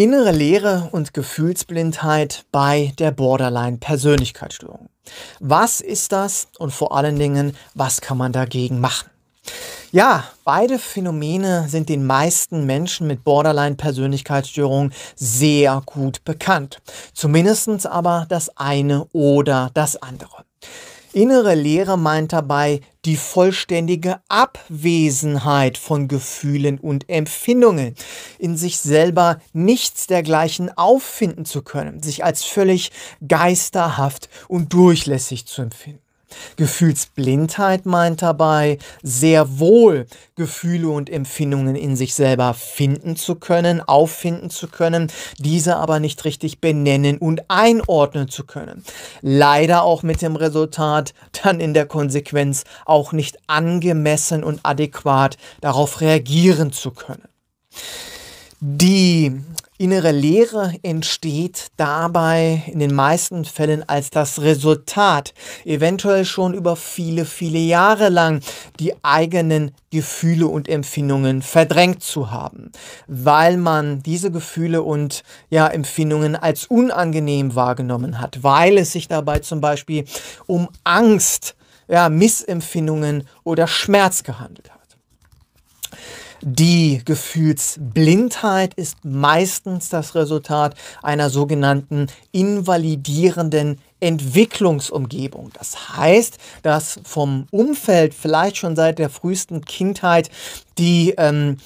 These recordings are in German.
Innere Leere und Gefühlsblindheit bei der Borderline-Persönlichkeitsstörung. Was ist das und vor allen Dingen, was kann man dagegen machen? Ja, beide Phänomene sind den meisten Menschen mit Borderline-Persönlichkeitsstörung sehr gut bekannt. Zumindest aber das eine oder das andere. Innere Lehre meint dabei die vollständige Abwesenheit von Gefühlen und Empfindungen, in sich selber nichts dergleichen auffinden zu können, sich als völlig geisterhaft und durchlässig zu empfinden. Gefühlsblindheit meint dabei, sehr wohl Gefühle und Empfindungen in sich selber finden zu können, auffinden zu können, diese aber nicht richtig benennen und einordnen zu können. Leider auch mit dem Resultat, dann in der Konsequenz auch nicht angemessen und adäquat darauf reagieren zu können. Die innere Lehre entsteht dabei in den meisten Fällen als das Resultat, eventuell schon über viele, viele Jahre lang die eigenen Gefühle und Empfindungen verdrängt zu haben, weil man diese Gefühle und ja, Empfindungen als unangenehm wahrgenommen hat, weil es sich dabei zum Beispiel um Angst, ja, Missempfindungen oder Schmerz gehandelt hat. Die Gefühlsblindheit ist meistens das Resultat einer sogenannten invalidierenden Entwicklungsumgebung. Das heißt, dass vom Umfeld vielleicht schon seit der frühesten Kindheit die ähm,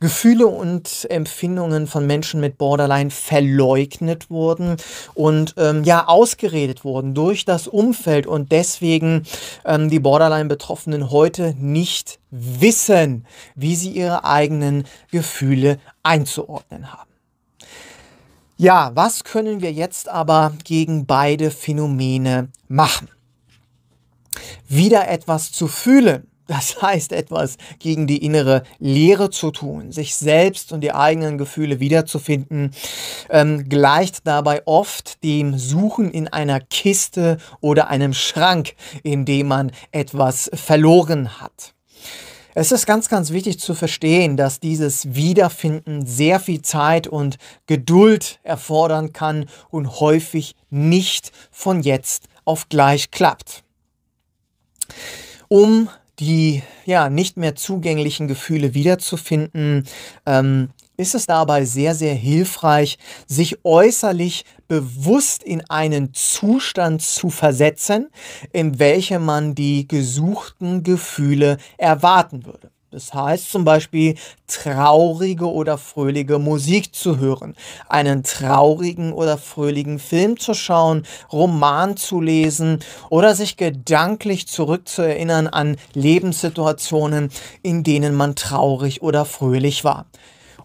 Gefühle und Empfindungen von Menschen mit Borderline verleugnet wurden und ähm, ja ausgeredet wurden durch das Umfeld und deswegen ähm, die Borderline-Betroffenen heute nicht wissen, wie sie ihre eigenen Gefühle einzuordnen haben. Ja, was können wir jetzt aber gegen beide Phänomene machen? Wieder etwas zu fühlen das heißt, etwas gegen die innere Leere zu tun, sich selbst und die eigenen Gefühle wiederzufinden, ähm, gleicht dabei oft dem Suchen in einer Kiste oder einem Schrank, in dem man etwas verloren hat. Es ist ganz, ganz wichtig zu verstehen, dass dieses Wiederfinden sehr viel Zeit und Geduld erfordern kann und häufig nicht von jetzt auf gleich klappt. Um die ja nicht mehr zugänglichen Gefühle wiederzufinden, ähm, ist es dabei sehr, sehr hilfreich, sich äußerlich bewusst in einen Zustand zu versetzen, in welchem man die gesuchten Gefühle erwarten würde. Das heißt zum Beispiel traurige oder fröhliche Musik zu hören, einen traurigen oder fröhlichen Film zu schauen, Roman zu lesen oder sich gedanklich zurückzuerinnern an Lebenssituationen, in denen man traurig oder fröhlich war.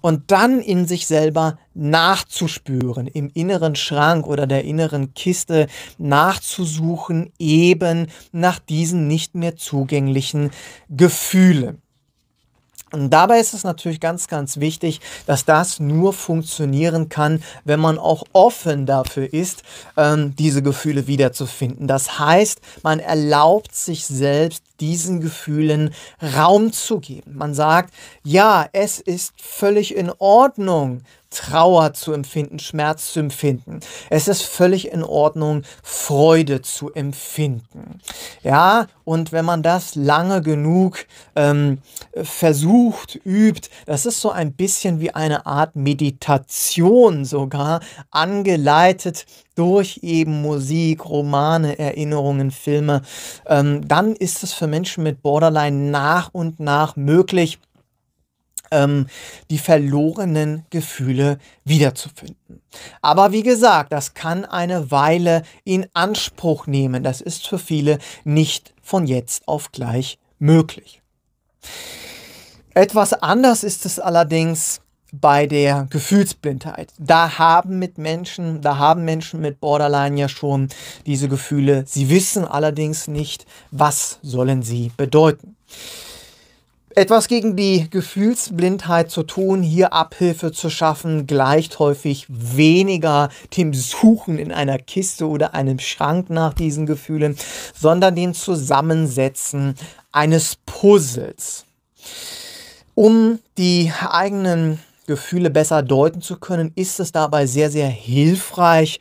Und dann in sich selber nachzuspüren, im inneren Schrank oder der inneren Kiste nachzusuchen, eben nach diesen nicht mehr zugänglichen Gefühlen. Und dabei ist es natürlich ganz, ganz wichtig, dass das nur funktionieren kann, wenn man auch offen dafür ist, ähm, diese Gefühle wiederzufinden. Das heißt, man erlaubt sich selbst diesen Gefühlen Raum zu geben. Man sagt, ja, es ist völlig in Ordnung, Trauer zu empfinden, Schmerz zu empfinden. Es ist völlig in Ordnung, Freude zu empfinden. Ja, und wenn man das lange genug ähm, versucht, übt, das ist so ein bisschen wie eine Art Meditation sogar, angeleitet durch eben Musik, Romane, Erinnerungen, Filme, ähm, dann ist es für für Menschen mit Borderline nach und nach möglich, ähm, die verlorenen Gefühle wiederzufinden. Aber wie gesagt, das kann eine Weile in Anspruch nehmen. Das ist für viele nicht von jetzt auf gleich möglich. Etwas anders ist es allerdings bei der Gefühlsblindheit. Da haben mit Menschen, da haben Menschen mit Borderline ja schon diese Gefühle. Sie wissen allerdings nicht, was sollen sie bedeuten. Etwas gegen die Gefühlsblindheit zu tun, hier Abhilfe zu schaffen, gleicht häufig weniger dem Suchen in einer Kiste oder einem Schrank nach diesen Gefühlen, sondern dem Zusammensetzen eines Puzzles. Um die eigenen Gefühle besser deuten zu können, ist es dabei sehr, sehr hilfreich,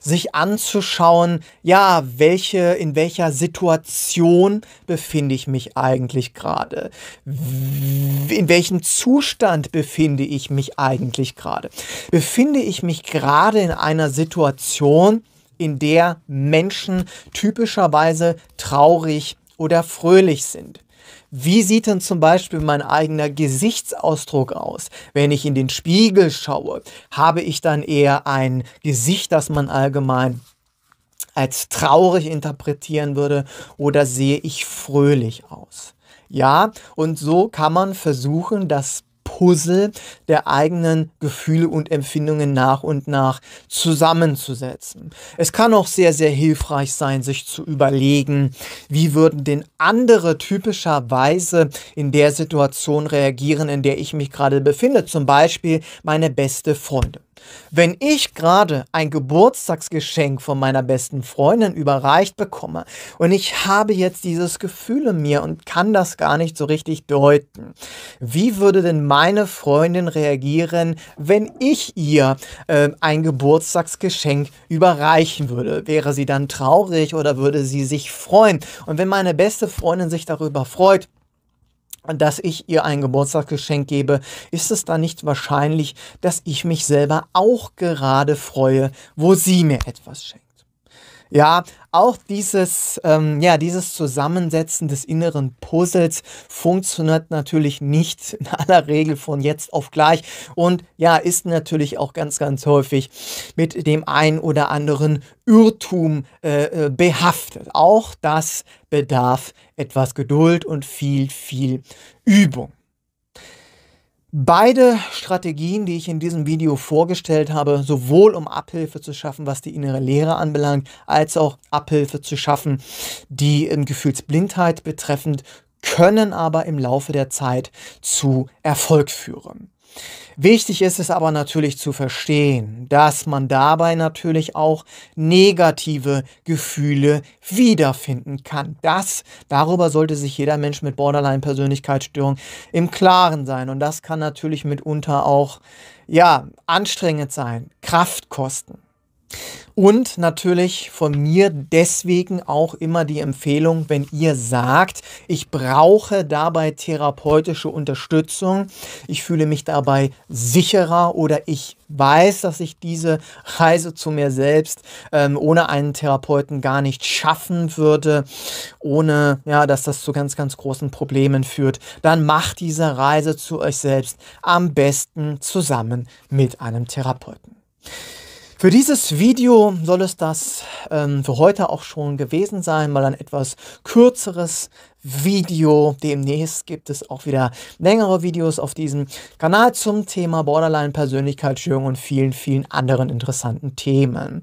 sich anzuschauen, ja, welche, in welcher Situation befinde ich mich eigentlich gerade? In welchem Zustand befinde ich mich eigentlich gerade? Befinde ich mich gerade in einer Situation, in der Menschen typischerweise traurig oder fröhlich sind? Wie sieht denn zum Beispiel mein eigener Gesichtsausdruck aus? Wenn ich in den Spiegel schaue, habe ich dann eher ein Gesicht, das man allgemein als traurig interpretieren würde oder sehe ich fröhlich aus? Ja, und so kann man versuchen, das Puzzle der eigenen Gefühle und Empfindungen nach und nach zusammenzusetzen. Es kann auch sehr, sehr hilfreich sein, sich zu überlegen, wie würden denn andere typischerweise in der Situation reagieren, in der ich mich gerade befinde. Zum Beispiel meine beste Freundin. Wenn ich gerade ein Geburtstagsgeschenk von meiner besten Freundin überreicht bekomme und ich habe jetzt dieses Gefühl in mir und kann das gar nicht so richtig deuten, wie würde denn meine Freundin reagieren, wenn ich ihr äh, ein Geburtstagsgeschenk überreichen würde? Wäre sie dann traurig oder würde sie sich freuen? Und wenn meine beste Freundin sich darüber freut, dass ich ihr ein Geburtstagsgeschenk gebe, ist es dann nicht wahrscheinlich, dass ich mich selber auch gerade freue, wo sie mir etwas schenkt. Ja, auch dieses, ähm, ja, dieses Zusammensetzen des inneren Puzzles funktioniert natürlich nicht in aller Regel von jetzt auf gleich und ja, ist natürlich auch ganz, ganz häufig mit dem einen oder anderen Irrtum äh, äh, behaftet. Auch das bedarf etwas Geduld und viel, viel Übung. Beide Strategien, die ich in diesem Video vorgestellt habe, sowohl um Abhilfe zu schaffen, was die innere Lehre anbelangt, als auch Abhilfe zu schaffen, die ähm, Gefühlsblindheit betreffend, können aber im Laufe der Zeit zu Erfolg führen. Wichtig ist es aber natürlich zu verstehen, dass man dabei natürlich auch negative Gefühle wiederfinden kann. Das, darüber sollte sich jeder Mensch mit Borderline-Persönlichkeitsstörung im Klaren sein. Und das kann natürlich mitunter auch, ja, anstrengend sein, Kraft kosten. Und natürlich von mir deswegen auch immer die Empfehlung, wenn ihr sagt, ich brauche dabei therapeutische Unterstützung, ich fühle mich dabei sicherer oder ich weiß, dass ich diese Reise zu mir selbst ähm, ohne einen Therapeuten gar nicht schaffen würde, ohne ja, dass das zu ganz, ganz großen Problemen führt, dann macht diese Reise zu euch selbst am besten zusammen mit einem Therapeuten. Für dieses Video soll es das ähm, für heute auch schon gewesen sein, mal ein etwas kürzeres Video. Demnächst gibt es auch wieder längere Videos auf diesem Kanal zum Thema Borderline Persönlichkeitsstörung und vielen, vielen anderen interessanten Themen.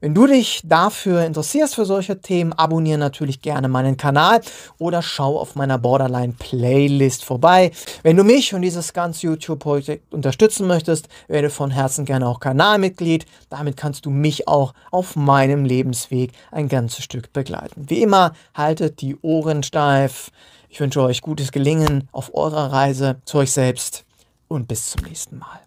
Wenn du dich dafür interessierst für solche Themen, abonniere natürlich gerne meinen Kanal oder schau auf meiner Borderline Playlist vorbei. Wenn du mich und dieses ganze YouTube-Projekt unterstützen möchtest, werde von Herzen gerne auch Kanalmitglied. Damit kannst du mich auch auf meinem Lebensweg ein ganzes Stück begleiten. Wie immer, haltet die Ohren steif Live. Ich wünsche euch gutes Gelingen auf eurer Reise zu euch selbst und bis zum nächsten Mal.